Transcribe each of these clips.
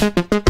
Thank you.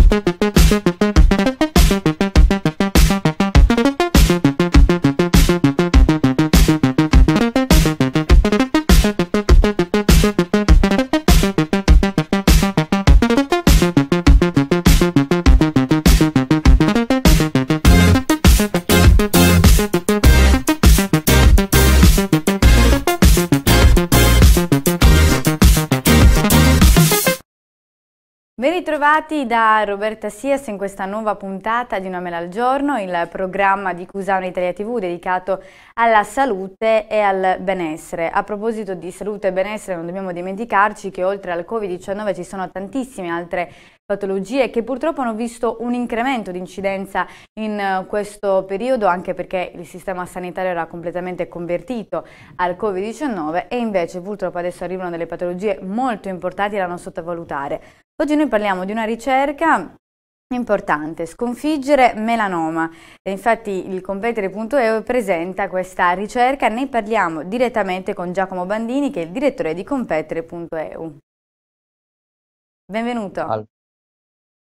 da Roberta Sias in questa nuova puntata di Una Mela al Giorno, il programma di Cusano Italia TV dedicato alla salute e al benessere. A proposito di salute e benessere non dobbiamo dimenticarci che oltre al Covid-19 ci sono tantissime altre patologie che purtroppo hanno visto un incremento di incidenza in eh, questo periodo anche perché il sistema sanitario era completamente convertito al Covid-19 e invece purtroppo adesso arrivano delle patologie molto importanti da non sottovalutare. Oggi noi parliamo di una ricerca Importante, sconfiggere melanoma. E infatti il competere.eu presenta questa ricerca, ne parliamo direttamente con Giacomo Bandini che è il direttore di competere.eu. Benvenuto.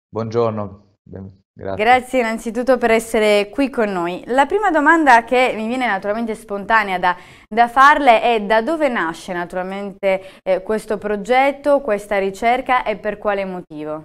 Buongiorno, ben, Grazie. Grazie. innanzitutto per essere qui con noi. La prima domanda che mi viene naturalmente spontanea da, da farle è da dove nasce naturalmente eh, questo progetto, questa ricerca e per quale motivo?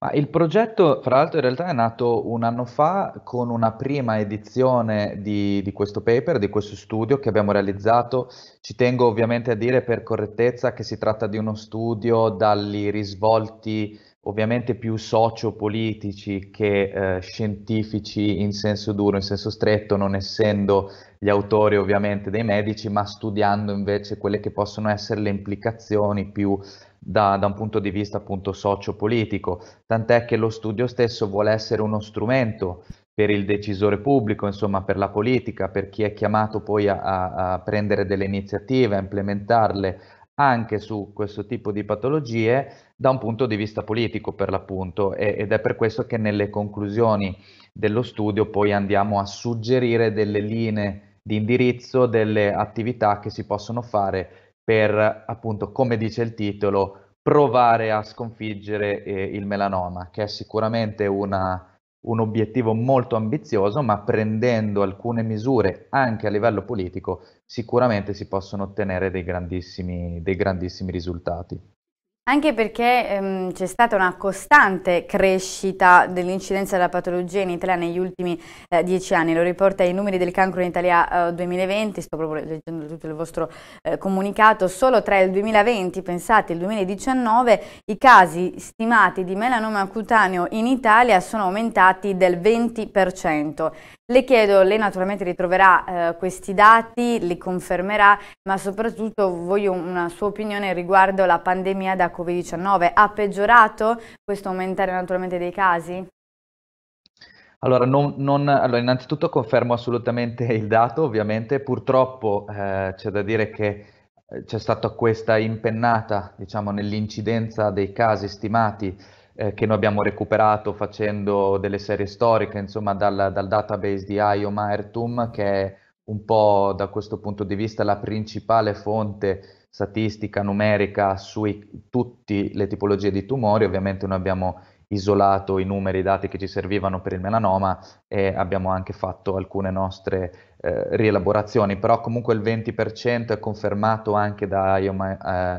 Ma il progetto, fra l'altro, in realtà è nato un anno fa con una prima edizione di, di, questo paper, di questo studio che abbiamo realizzato. Ci tengo ovviamente a dire per correttezza che si tratta di uno studio dagli risvolti ovviamente più sociopolitici che eh, scientifici in senso duro, in senso stretto, non essendo gli autori ovviamente dei medici, ma studiando invece quelle che possono essere le implicazioni più da, da un punto di vista appunto sociopolitico, tant'è che lo studio stesso vuole essere uno strumento per il decisore pubblico, insomma per la politica, per chi è chiamato poi a, a prendere delle iniziative, a implementarle anche su questo tipo di patologie da un punto di vista politico per l'appunto ed è per questo che nelle conclusioni dello studio poi andiamo a suggerire delle linee di indirizzo, delle attività che si possono fare per appunto, come dice il titolo, provare a sconfiggere eh, il melanoma, che è sicuramente una, un obiettivo molto ambizioso, ma prendendo alcune misure anche a livello politico sicuramente si possono ottenere dei grandissimi, dei grandissimi risultati. Anche perché ehm, c'è stata una costante crescita dell'incidenza della patologia in Italia negli ultimi eh, dieci anni, lo riporta i numeri del cancro in Italia eh, 2020, sto proprio leggendo tutto il vostro eh, comunicato, solo tra il 2020, pensate, e il 2019 i casi stimati di melanoma cutaneo in Italia sono aumentati del 20%. Le chiedo, lei naturalmente ritroverà eh, questi dati, li confermerà, ma soprattutto voglio una sua opinione riguardo la pandemia da Covid-19 ha peggiorato questo aumentare naturalmente dei casi? Allora, non, non, allora, innanzitutto confermo assolutamente il dato, ovviamente purtroppo eh, c'è da dire che eh, c'è stata questa impennata diciamo, nell'incidenza dei casi stimati eh, che noi abbiamo recuperato facendo delle serie storiche, insomma dal, dal database di IOMA Ertum che è un po' da questo punto di vista la principale fonte statistica numerica su tutte le tipologie di tumori, ovviamente noi abbiamo isolato i numeri, i dati che ci servivano per il melanoma e abbiamo anche fatto alcune nostre eh, rielaborazioni, però comunque il 20% è confermato anche da IOM eh,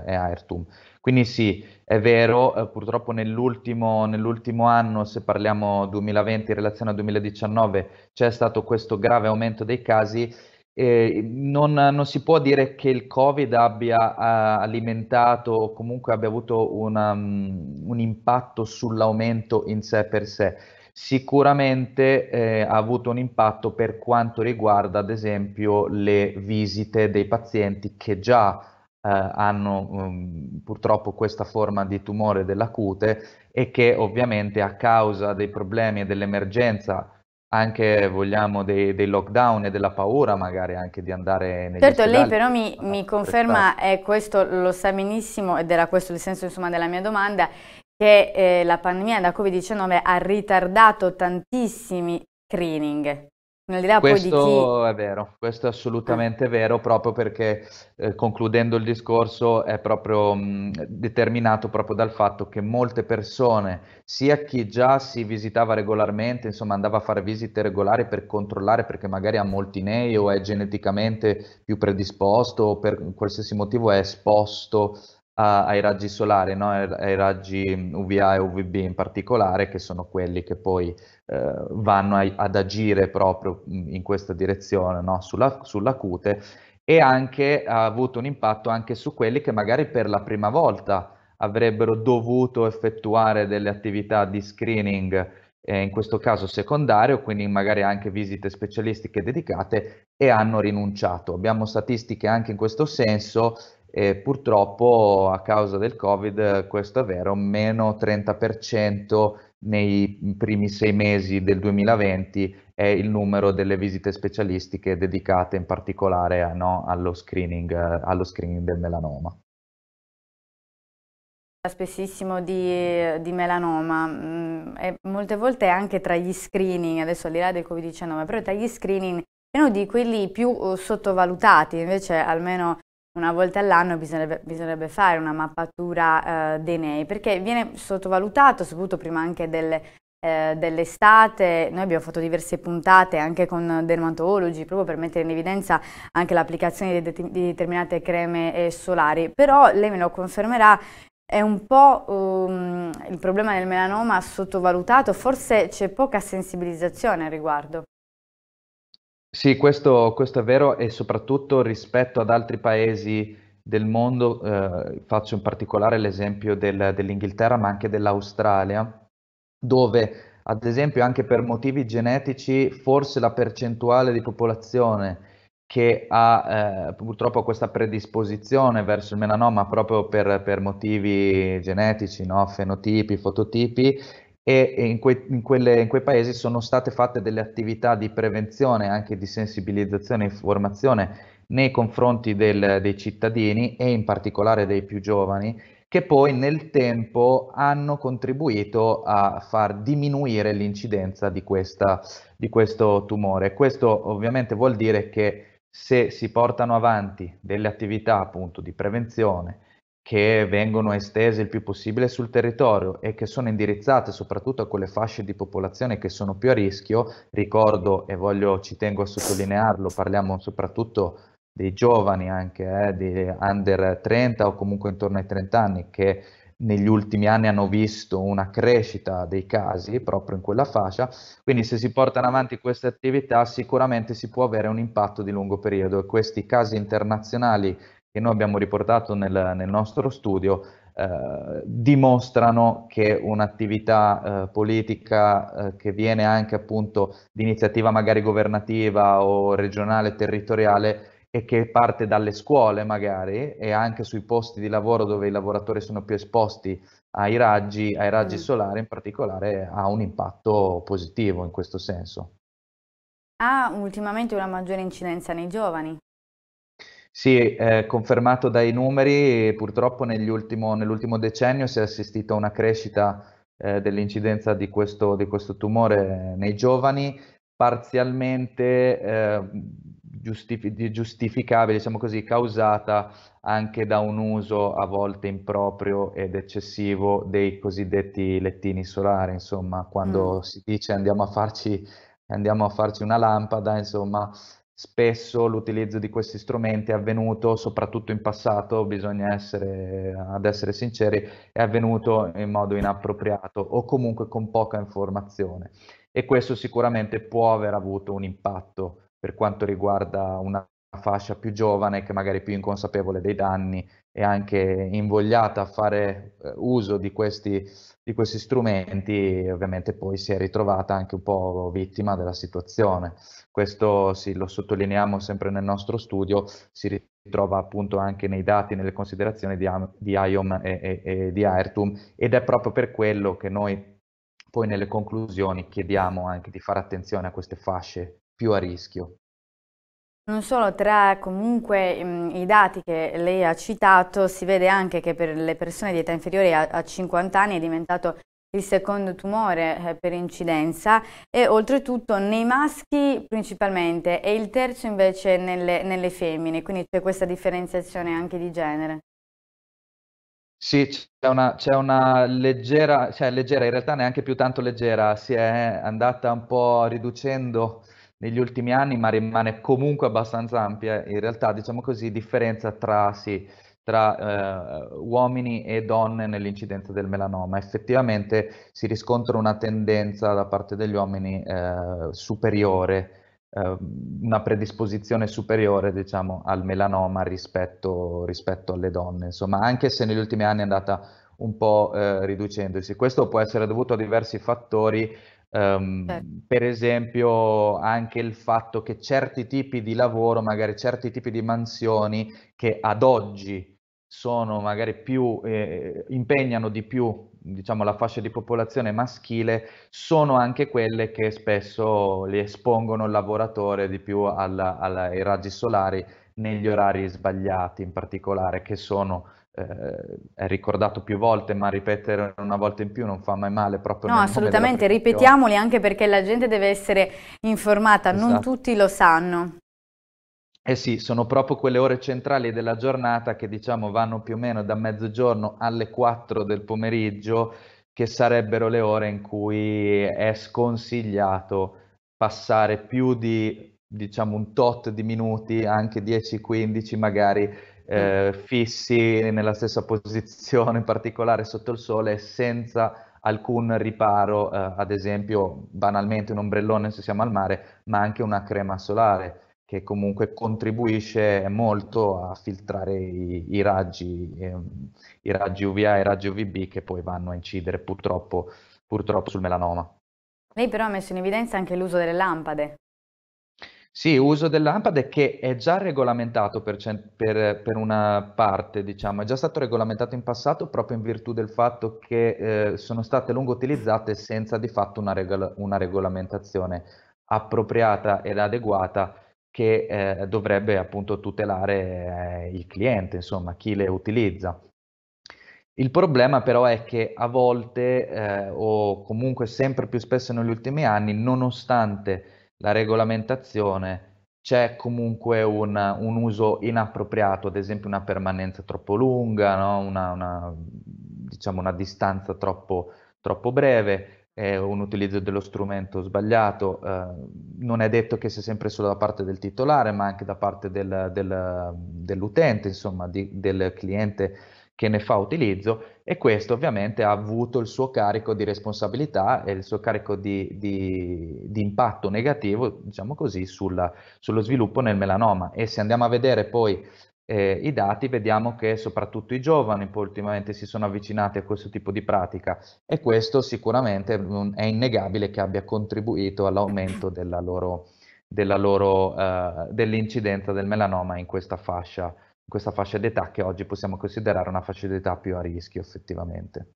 e AIRTUM. Quindi sì, è vero, eh, purtroppo nell'ultimo, nell'ultimo, anno, se parliamo 2020 in relazione al 2019, c'è stato questo grave aumento dei casi eh, non, non, si può dire che il Covid abbia uh, alimentato o comunque abbia avuto una, um, un impatto sull'aumento in sé per sé. Sicuramente eh, ha avuto un impatto per quanto riguarda, ad esempio, le visite dei pazienti che già eh, hanno um, purtroppo questa forma di tumore della cute e che ovviamente a causa dei problemi e dell'emergenza anche vogliamo dei, dei, lockdown e della paura magari anche di andare negli certo, lei però mi, mi conferma, eh, questo lo sa benissimo ed era questo il senso insomma, della mia domanda, che eh, la pandemia da Covid-19 ha ritardato tantissimi screening. Nell'idea poi di Questo è vero, questo è assolutamente vero, proprio perché eh, concludendo il discorso è proprio mh, mm, determinato proprio dal fatto che molte persone, sia chi già si visitava regolarmente, insomma andava a fare visite regolari per controllare perché magari ha molti nei o è geneticamente più predisposto o per qualsiasi motivo è esposto a, ai raggi solari, no? ai, raggi mm, UVA e UVB in particolare, che sono quelli che poi eh, vanno a, ad agire proprio mm, in questa direzione no? sulla, sulla cute e anche ha avuto un impatto anche su quelli che magari per la prima volta avrebbero dovuto effettuare delle attività di screening, eh, in questo caso secondario, quindi magari anche visite specialistiche dedicate, e hanno rinunciato. Abbiamo statistiche anche in questo senso e purtroppo a causa del Covid, questo è vero, meno 30% nei primi sei mesi del 2020 è il numero delle visite specialistiche dedicate in particolare a, no, allo, screening, allo screening del melanoma spessissimo di, di melanoma mm, e molte volte anche tra gli screening, adesso al di là del Covid-19, però tra gli screening è uno di quelli più uh, sottovalutati, invece almeno una volta all'anno bisognerebbe, bisognerebbe, fare una mappatura eh, dei nei, perché viene sottovalutato, soprattutto prima anche delle, eh, dell'estate, noi abbiamo fatto diverse puntate anche con dermatologi proprio per mettere in evidenza anche l'applicazione di, de di, determinate creme eh, solari, però lei me lo confermerà, è un po' um, il problema del melanoma sottovalutato, forse c'è poca sensibilizzazione al riguardo. Sì, questo questo è vero e soprattutto rispetto ad altri paesi del mondo, ehm, faccio in particolare l'esempio del dell'Inghilterra, ma anche dell'Australia, dove ad esempio anche per motivi genetici forse la percentuale di popolazione che ha, ehm, purtroppo questa predisposizione verso il melanoma proprio per per motivi genetici, no, fenotipi, fototipi e in, que, in, quelle, in quei paesi sono state fatte delle attività di prevenzione, anche di sensibilizzazione e informazione nei confronti del, dei cittadini e in particolare dei più giovani, che poi nel tempo hanno contribuito a far diminuire l'incidenza di, questa, di questo tumore. Questo ovviamente vuol dire che se si portano avanti delle attività appunto di prevenzione, che vengono estese il più possibile sul territorio e che sono indirizzate soprattutto a quelle fasce di popolazione che sono più a rischio. Ricordo e voglio, ci tengo a sottolinearlo, parliamo soprattutto dei giovani anche, eh, di under 30 o comunque intorno ai 30 anni che negli ultimi anni hanno visto una crescita dei casi proprio in quella fascia, quindi se si portano avanti queste attività sicuramente si può avere un impatto di lungo periodo e questi casi internazionali che noi abbiamo riportato nel, nel nostro studio eh, dimostrano che un'attività eh, politica eh, che viene anche appunto di iniziativa magari governativa o regionale, territoriale e che parte dalle scuole magari e anche sui posti di lavoro dove i lavoratori sono più esposti ai raggi, ai raggi mm. solari in particolare, ha un impatto positivo in questo senso. Ha ultimamente una maggiore incidenza nei giovani. Sì, eh, confermato dai numeri, purtroppo nell'ultimo decennio si è assistito a una crescita eh, dell'incidenza di questo, di questo, tumore nei giovani, parzialmente eh, giustifi- giustificabile, diciamo così, causata anche da un uso a volte improprio ed eccessivo dei cosiddetti lettini solari, insomma, quando mm. si dice andiamo a farci andiamo a farci una lampada, insomma, Spesso l'utilizzo di questi strumenti è avvenuto, soprattutto in passato, bisogna essere, ad essere sinceri, è avvenuto in modo inappropriato o comunque con poca informazione e questo sicuramente può aver avuto un impatto per quanto riguarda una fascia più giovane che magari più inconsapevole dei danni e anche invogliata a fare eh, uso di questi, di questi strumenti ovviamente poi si è ritrovata anche un po' vittima della situazione. Questo sì, lo sottolineiamo sempre nel nostro studio, si ritrova appunto anche nei dati, nelle considerazioni di, di IOM e, e, e di AIRTUM ed è proprio per quello che noi poi nelle conclusioni chiediamo anche di fare attenzione a queste fasce più a rischio. Non solo, tra comunque mh, i dati che lei ha citato si vede anche che per le persone di età inferiore a, a 50 anni è diventato il secondo tumore eh, per incidenza e oltretutto nei maschi principalmente e il terzo invece nelle, nelle femmine, quindi c'è questa differenziazione anche di genere. Sì, c'è una, una, leggera, cioè leggera, in realtà neanche più tanto leggera, si è andata un po' riducendo negli ultimi anni, ma rimane comunque abbastanza ampia. In realtà, diciamo così, differenza tra, sì, tra eh, uomini e donne nell'incidenza del melanoma. Effettivamente si riscontra una tendenza da parte degli uomini eh, superiore eh, una predisposizione superiore diciamo, al melanoma rispetto, rispetto, alle donne, insomma, anche se negli ultimi anni è andata un po' eh, riducendosi. Questo può essere dovuto a diversi fattori, Um, Per esempio anche il fatto che certi tipi di lavoro, magari certi tipi di mansioni che ad oggi sono magari più, eh, impegnano di più diciamo, la fascia di popolazione maschile, sono anche quelle che spesso li espongono il lavoratore di più alla, alla, ai raggi solari negli orari sbagliati in particolare, che sono eh, è ricordato più volte, ma ripetere una volta in più non fa mai male proprio. No, assolutamente, ripetiamoli anche perché la gente deve essere informata, esatto. non tutti lo sanno. Eh sì, sono proprio quelle ore centrali della giornata che diciamo vanno più o meno da mezzogiorno alle 4 del pomeriggio, che sarebbero le ore in cui è sconsigliato passare più di diciamo un tot di minuti, anche 10-15 magari Mm. eh, fissi nella stessa posizione in particolare sotto il sole senza alcun riparo, eh, ad esempio banalmente un ombrellone se siamo al mare, ma anche una crema solare che comunque contribuisce molto a filtrare i, i raggi, eh, i raggi UVA e i raggi UVB che poi vanno a incidere purtroppo, purtroppo sul melanoma. Lei però ha messo in evidenza anche l'uso delle lampade. Sì, uso delle lampade che è già regolamentato per, per, per, una parte, diciamo, è già stato regolamentato in passato proprio in virtù del fatto che eh, sono state lungo utilizzate senza di fatto una, regol- una regolamentazione appropriata ed adeguata che eh, dovrebbe appunto tutelare eh, il cliente, insomma, chi le utilizza. Il problema però è che a volte eh, o comunque sempre più spesso negli ultimi anni, nonostante la regolamentazione, c'è comunque un, un, uso inappropriato, ad esempio una permanenza troppo lunga, no? una, una, diciamo una, distanza troppo, troppo breve, un utilizzo dello strumento sbagliato, eh, non è detto che sia sempre solo da parte del titolare, ma anche da parte del, del, dell'utente, insomma, di, del cliente che ne fa utilizzo e questo ovviamente ha avuto il suo carico di responsabilità e il suo carico di, di, di impatto negativo, diciamo così, sulla, sullo sviluppo nel melanoma. E se andiamo a vedere poi eh, i dati, vediamo che soprattutto i giovani poi ultimamente si sono avvicinati a questo tipo di pratica e questo sicuramente mm, è innegabile che abbia contribuito all'aumento della loro, della loro, eh, dell'incidenza del melanoma in questa fascia questa fascia d'età che oggi possiamo considerare una fascia d'età più a rischio effettivamente.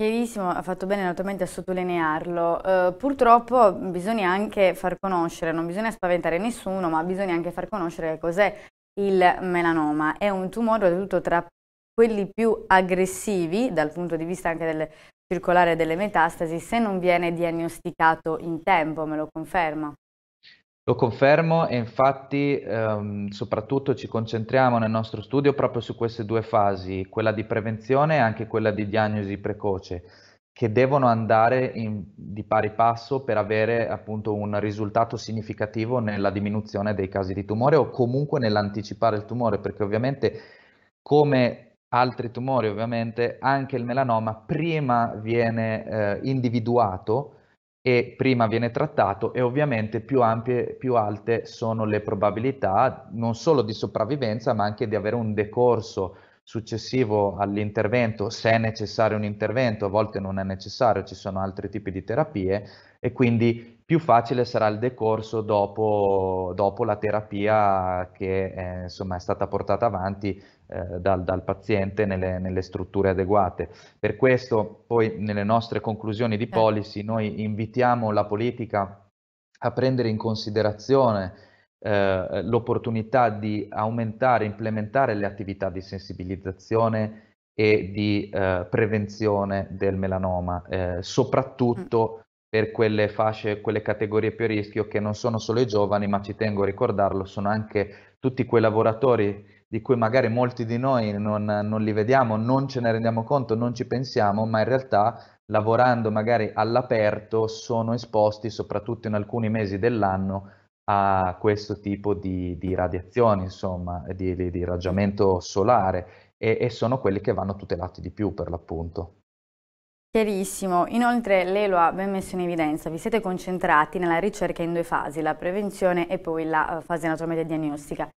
Chiarissimo, ha fatto bene naturalmente a sottolinearlo. Eh, purtroppo bisogna anche far conoscere, non bisogna spaventare nessuno, ma bisogna anche far conoscere cos'è il melanoma. È un tumore soprattutto tra quelli più aggressivi dal punto di vista anche del circolare delle metastasi se non viene diagnosticato in tempo, me lo conferma. Lo confermo e infatti ehm, soprattutto ci concentriamo nel nostro studio proprio su queste due fasi, quella di prevenzione e anche quella di diagnosi precoce, che devono andare in, di pari passo per avere appunto un risultato significativo nella diminuzione dei casi di tumore o comunque nell'anticipare il tumore, perché ovviamente come altri tumori ovviamente anche il melanoma prima viene eh, individuato e prima viene trattato e ovviamente più ampie, più alte sono le probabilità non solo di sopravvivenza ma anche di avere un decorso successivo all'intervento, se è necessario un intervento, a volte non è necessario, ci sono altri tipi di terapie e quindi più facile sarà il decorso dopo, dopo la terapia che è, insomma, è stata portata avanti eh, dal, dal, paziente nelle, nelle, strutture adeguate. Per questo poi nelle nostre conclusioni di certo. policy noi invitiamo la politica a prendere in considerazione eh, l'opportunità di aumentare, implementare le attività di sensibilizzazione e di eh, prevenzione del melanoma, eh, soprattutto mm. per quelle fasce, quelle categorie più a rischio che non sono solo i giovani, ma ci tengo a ricordarlo, sono anche tutti quei lavoratori di cui magari molti di noi non, non li vediamo, non ce ne rendiamo conto, non ci pensiamo, ma in realtà lavorando magari all'aperto sono esposti soprattutto in alcuni mesi dell'anno a questo tipo di, di radiazioni, insomma, di, di, di raggiamento solare e, e sono quelli che vanno tutelati di più per l'appunto. Chiarissimo, inoltre lei lo ha ben messo in evidenza, vi siete concentrati nella ricerca in due fasi, la prevenzione e poi la eh, fase naturalmente diagnostica.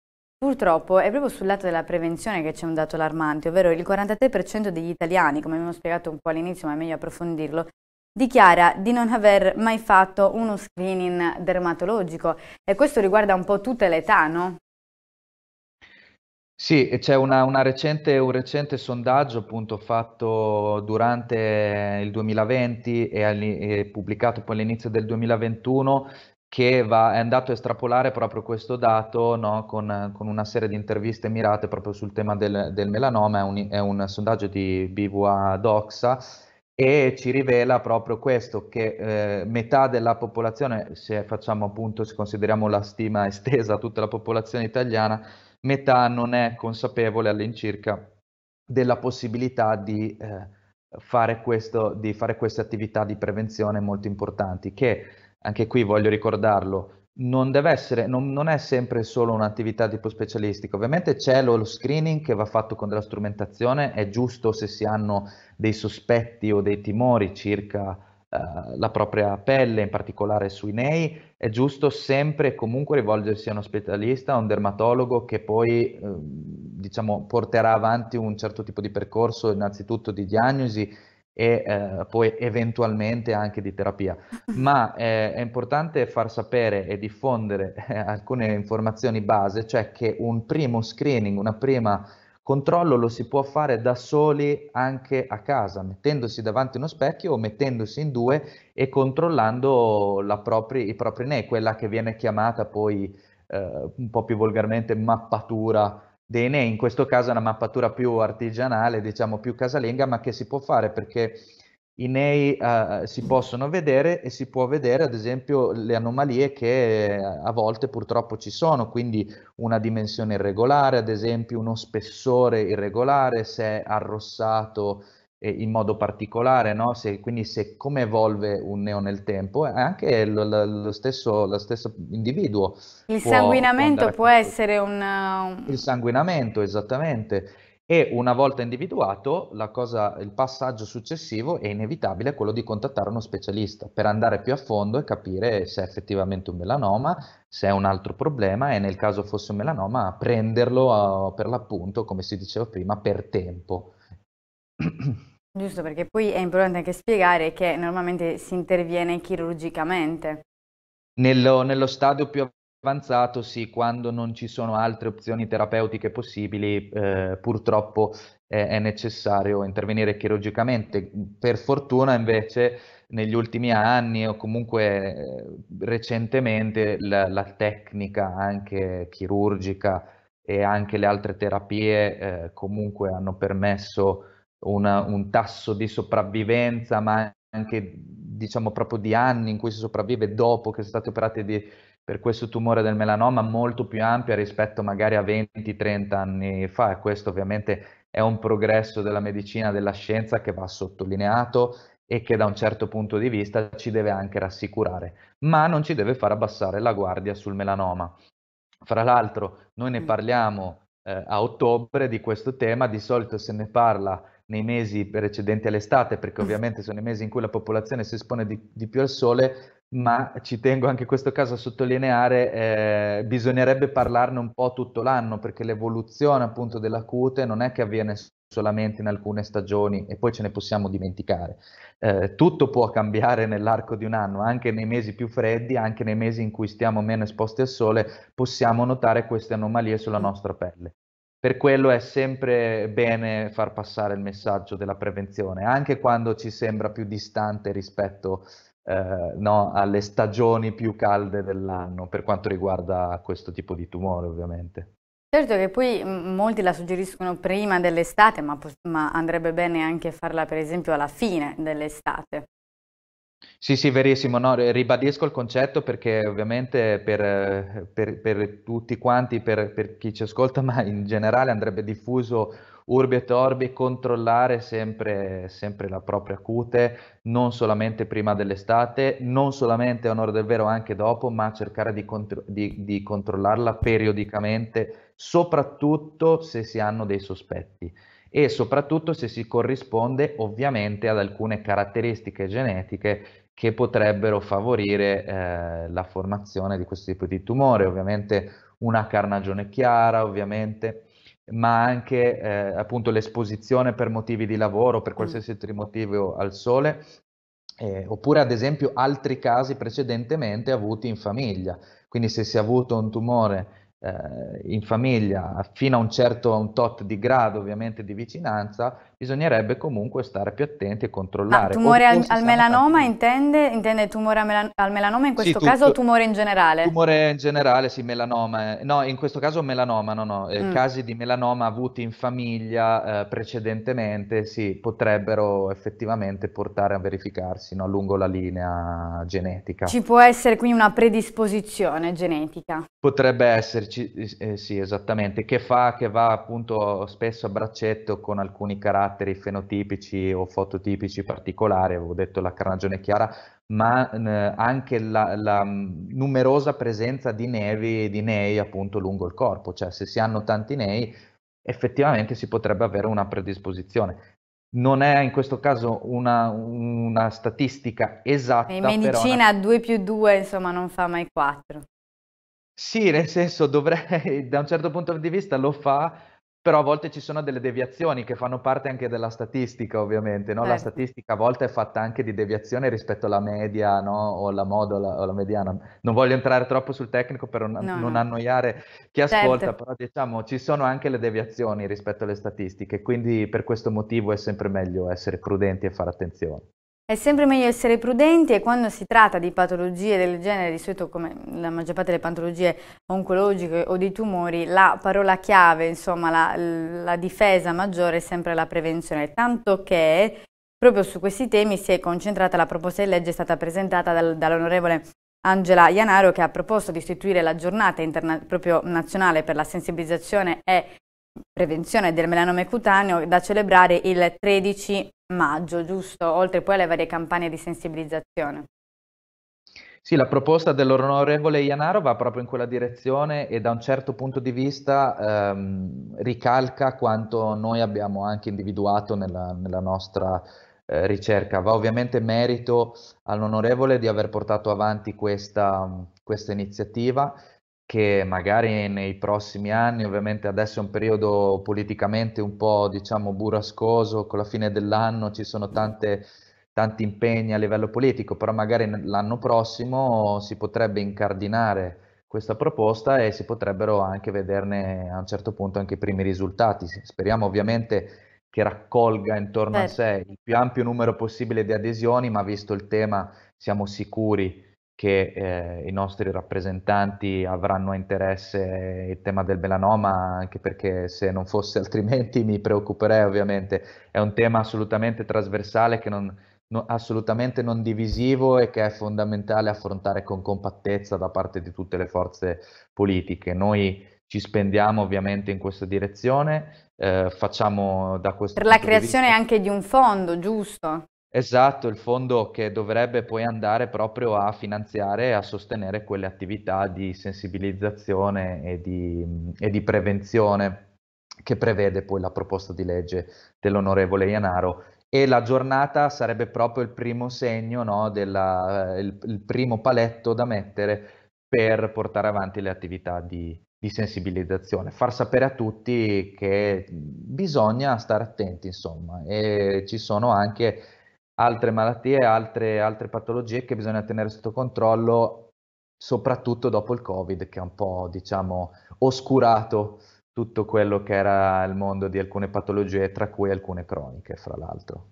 Purtroppo è proprio sul lato della prevenzione che c'è un dato allarmante, ovvero il 43% degli italiani, come abbiamo spiegato un po' all'inizio ma è meglio approfondirlo, dichiara di non aver mai fatto uno screening dermatologico e questo riguarda un po' tutte le età, no? Sì, c'è una, una recente, un recente sondaggio appunto fatto durante il 2020 e, e pubblicato poi all'inizio del 2021 che va, è andato a estrapolare proprio questo dato no, con, con, una serie di interviste mirate proprio sul tema del, del melanoma, è un, è un, sondaggio di BVA Doxa e ci rivela proprio questo, che eh, metà della popolazione, se facciamo appunto, se consideriamo la stima estesa a tutta la popolazione italiana, metà non è consapevole all'incirca della possibilità di, eh, fare questo, di fare queste attività di prevenzione molto importanti, che anche qui voglio ricordarlo, non deve essere, non, non è sempre solo un'attività tipo specialistica. Ovviamente c'è lo, lo, screening che va fatto con della strumentazione, è giusto se si hanno dei sospetti o dei timori circa eh, la propria pelle, in particolare sui nei, è giusto sempre e comunque rivolgersi a uno specialista, a un dermatologo che poi eh, diciamo porterà avanti un certo tipo di percorso innanzitutto di diagnosi e eh, poi eventualmente anche di terapia. Ma eh, è importante far sapere e diffondere eh, alcune informazioni base, cioè che un primo screening, un primo controllo lo si può fare da soli anche a casa, mettendosi davanti uno specchio o mettendosi in due e controllando propri, i propri nei, quella che viene chiamata poi eh, un po' più volgarmente mappatura DNE, in questo caso è una mappatura più artigianale, diciamo più casalinga, ma che si può fare perché i nei uh, si possono vedere e si può vedere ad esempio le anomalie che eh, a volte purtroppo ci sono, quindi una dimensione irregolare, ad esempio uno spessore irregolare, se è arrossato in modo particolare, no? se, quindi se come evolve un neo nel tempo, eh, anche lo, lo, stesso, lo stesso, individuo. Il può, sanguinamento può, può essere un... Uh, il sanguinamento, esattamente. E una volta individuato, cosa, il passaggio successivo è inevitabile, quello di contattare uno specialista per andare più a fondo e capire se è effettivamente un melanoma, se è un altro problema e nel caso fosse un melanoma prenderlo a, uh, per l'appunto, come si diceva prima, per tempo. Giusto, perché poi è importante anche spiegare che normalmente si interviene chirurgicamente. Nello, nello stadio più avanzato, sì, quando non ci sono altre opzioni terapeutiche possibili, eh, purtroppo è, è necessario intervenire chirurgicamente. Per fortuna invece negli ultimi anni o comunque eh, recentemente la, la, tecnica anche chirurgica e anche le altre terapie eh, comunque hanno permesso una, un tasso di sopravvivenza, ma anche diciamo proprio di anni in cui si sopravvive dopo che sono state operate di, per questo tumore del melanoma molto più ampia rispetto magari a 20-30 anni fa e questo ovviamente è un progresso della medicina, della scienza che va sottolineato e che da un certo punto di vista ci deve anche rassicurare, ma non ci deve far abbassare la guardia sul melanoma. Fra l'altro noi ne mm. parliamo eh, a ottobre di questo tema, di solito se ne parla nei mesi precedenti all'estate, perché mm. ovviamente sono i mesi in cui la popolazione si espone di, di più al sole, ma ci tengo anche in questo caso a sottolineare, eh, bisognerebbe parlarne un po' tutto l'anno, perché l'evoluzione appunto della cute non è che avviene solamente in alcune stagioni e poi ce ne possiamo dimenticare. Eh, tutto può cambiare nell'arco di un anno, anche nei mesi più freddi, anche nei mesi in cui stiamo meno esposti al sole, possiamo notare queste anomalie sulla mm. nostra pelle. Per quello è sempre bene far passare il messaggio della prevenzione, anche quando ci sembra più distante rispetto eh, no, alle stagioni più calde dell'anno, per quanto riguarda questo tipo di tumore ovviamente. Certo che poi molti la suggeriscono prima dell'estate, ma, ma andrebbe bene anche farla per esempio alla fine dell'estate. Sì, sì, verissimo. No, ribadisco il concetto perché ovviamente per, per, per tutti quanti, per, per, chi ci ascolta, ma in generale andrebbe diffuso urbi e torbi, controllare sempre, sempre la propria cute, non solamente prima dell'estate, non solamente, onore del vero, anche dopo, ma cercare di, contro- di, di controllarla periodicamente, soprattutto se si hanno dei sospetti e soprattutto se si corrisponde ovviamente ad alcune caratteristiche genetiche che potrebbero favorire eh, la formazione di questo tipo di tumore, ovviamente una carnagione chiara, ovviamente, ma anche eh, appunto l'esposizione per motivi di lavoro, per mm. qualsiasi altro motivo al sole, eh, oppure ad esempio altri casi precedentemente avuti in famiglia. Quindi se si è avuto un tumore eh, in famiglia fino a un certo un tot di grado ovviamente di vicinanza bisognerebbe comunque stare più attenti e controllare. Ah, tumore al, al melanoma intende, intende, tumore al, melan- al melanoma in questo sì, caso o tumore in generale? Tumore in generale, sì, melanoma. Eh. No, in questo caso melanoma, no, no. Eh, mm. Casi di melanoma avuti in famiglia eh, precedentemente, sì, potrebbero effettivamente portare a verificarsi no, lungo la linea genetica. Ci può essere quindi una predisposizione genetica? Potrebbe esserci, eh, sì, esattamente, che fa, che va appunto spesso a braccetto con alcuni caratteri caratteri fenotipici o fototipici particolari, avevo detto la carnagione chiara, ma eh, anche la, la, mm, numerosa presenza di nevi, di nei appunto lungo il corpo, cioè se si hanno tanti nei effettivamente si potrebbe avere una predisposizione. Non è in questo caso una, una statistica esatta. In medicina una... 2 più 2 insomma non fa mai 4. Sì, nel senso dovrei, da un certo punto di vista lo fa, però a volte ci sono delle deviazioni che fanno parte anche della statistica, ovviamente. No? La certo. statistica a volte è fatta anche di deviazione rispetto alla media no? o la modola o la mediana. Non voglio entrare troppo sul tecnico per non, no, non annoiare chi certo. ascolta, però diciamo ci sono anche le deviazioni rispetto alle statistiche, quindi per questo motivo è sempre meglio essere prudenti e fare attenzione. È sempre meglio essere prudenti e quando si tratta di patologie del genere, di solito come la maggior parte delle patologie oncologiche o di tumori, la parola chiave, insomma la, la difesa maggiore è sempre la prevenzione, tanto che proprio su questi temi si è concentrata la proposta di legge è stata presentata dal, dall'onorevole Angela Ianaro che ha proposto di istituire la giornata proprio nazionale per la sensibilizzazione e prevenzione del melanome cutaneo da celebrare il 13 maggio, giusto? Oltre poi alle varie campagne di sensibilizzazione. Sì, la proposta dell'onorevole Ianaro va proprio in quella direzione e da un certo punto di vista ehm, ricalca quanto noi abbiamo anche individuato nella, nella nostra eh, ricerca. Va ovviamente merito all'onorevole di aver portato avanti questa, questa iniziativa che magari nei prossimi anni, ovviamente adesso è un periodo politicamente un po' diciamo burrascoso, con la fine dell'anno ci sono tante, tanti impegni a livello politico, però magari l'anno prossimo si potrebbe incardinare questa proposta e si potrebbero anche vederne a un certo punto anche i primi risultati. Speriamo ovviamente che raccolga intorno certo. a sé il più ampio numero possibile di adesioni, ma visto il tema siamo sicuri che eh, i nostri rappresentanti avranno interesse il tema del melanoma, anche perché se non fosse altrimenti mi preoccuperei ovviamente. È un tema assolutamente trasversale che non, no, assolutamente non divisivo e che è fondamentale affrontare con compattezza da parte di tutte le forze politiche. Noi ci spendiamo ovviamente in questa direzione, eh, facciamo da questo... Per la creazione di anche di un fondo, giusto? Esatto, il fondo che dovrebbe poi andare proprio a finanziare e a sostenere quelle attività di sensibilizzazione e di, e di prevenzione che prevede poi la proposta di legge dell'onorevole Ianaro e la giornata sarebbe proprio il primo segno, no, della, il, il, primo paletto da mettere per portare avanti le attività di, di, sensibilizzazione, far sapere a tutti che bisogna stare attenti, insomma, e ci sono anche altre malattie, altre, altre patologie che bisogna tenere sotto controllo, soprattutto dopo il Covid, che ha un po', diciamo, oscurato tutto quello che era il mondo di alcune patologie, tra cui alcune croniche, fra l'altro.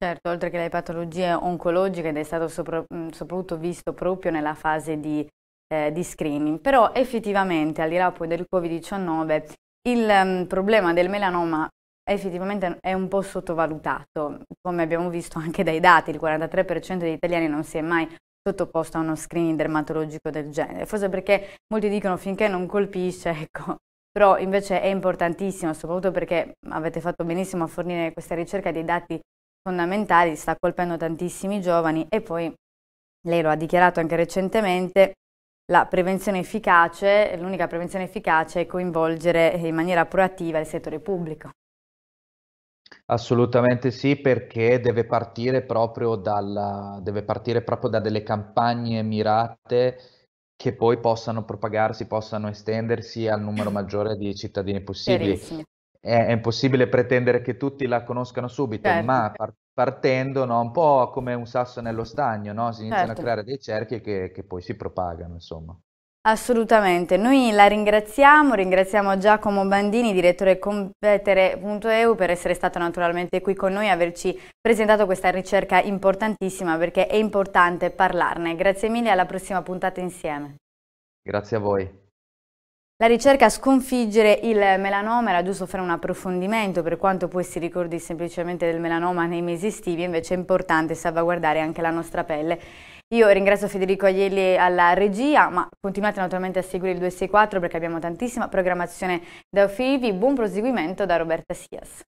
Certo, oltre che le patologie oncologiche ed è stato sopra, soprattutto visto proprio nella fase di, eh, di, screening, però effettivamente al di là poi del Covid-19 il um, problema del melanoma effettivamente è un po' sottovalutato. Come abbiamo visto anche dai dati, il 43% degli italiani non si è mai sottoposto a uno screening dermatologico del genere. Forse perché molti dicono finché non colpisce, ecco. Però invece è importantissimo, soprattutto perché avete fatto benissimo a fornire questa ricerca dei dati fondamentali, sta colpendo tantissimi giovani e poi lei lo ha dichiarato anche recentemente, la prevenzione efficace, l'unica prevenzione efficace è coinvolgere in maniera proattiva il settore pubblico. Assolutamente sì, perché deve partire proprio, dalla, deve partire proprio da delle campagne mirate che poi possano propagarsi, possano estendersi al numero maggiore di cittadini possibili. È, è, impossibile pretendere che tutti la conoscano subito, certo. ma partendo no, un po' come un sasso nello stagno, no? si iniziano certo. a creare dei cerchi che, che poi si propagano. Insomma. Assolutamente, noi la ringraziamo, ringraziamo Giacomo Bandini, direttore competere.eu per essere stato naturalmente qui con noi e averci presentato questa ricerca importantissima perché è importante parlarne. Grazie mille, alla prossima puntata insieme. Grazie a voi. La ricerca Sconfiggere il melanoma era giusto fare un approfondimento per quanto poi si ricordi semplicemente del melanoma nei mesi estivi, invece è importante salvaguardare anche la nostra pelle. Io ringrazio Federico Aielli alla regia, ma continuate naturalmente a seguire il 264 perché abbiamo tantissima programmazione da offrirvi. Buon proseguimento da Roberta Sias.